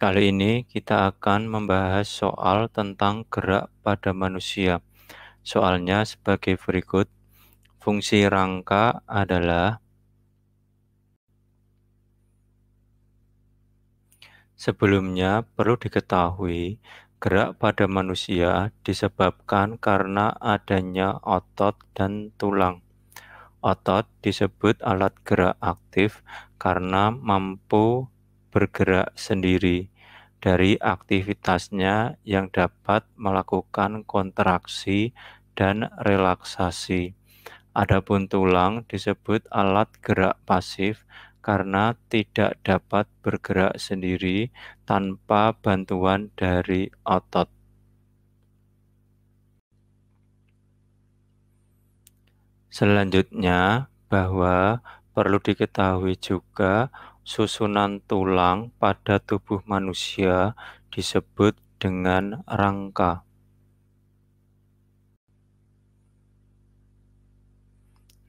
Kali ini kita akan membahas soal tentang gerak pada manusia. Soalnya sebagai berikut. Fungsi rangka adalah Sebelumnya perlu diketahui gerak pada manusia disebabkan karena adanya otot dan tulang. Otot disebut alat gerak aktif karena mampu bergerak sendiri dari aktivitasnya yang dapat melakukan kontraksi dan relaksasi. Adapun tulang disebut alat gerak pasif karena tidak dapat bergerak sendiri tanpa bantuan dari otot. Selanjutnya, bahwa perlu diketahui juga Susunan tulang pada tubuh manusia disebut dengan rangka.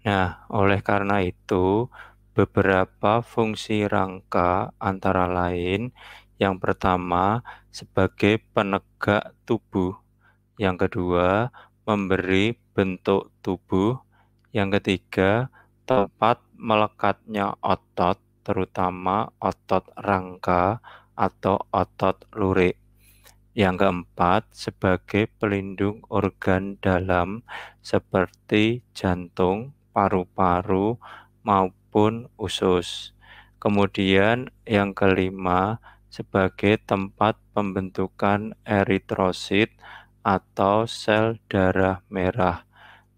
Nah, oleh karena itu, beberapa fungsi rangka antara lain yang pertama sebagai penegak tubuh, yang kedua memberi bentuk tubuh, yang ketiga tempat melekatnya otot, terutama otot rangka atau otot lurik. Yang keempat, sebagai pelindung organ dalam seperti jantung, paru-paru, maupun usus. Kemudian yang kelima, sebagai tempat pembentukan eritrosit atau sel darah merah.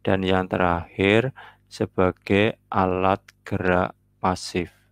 Dan yang terakhir, sebagai alat gerak pasif.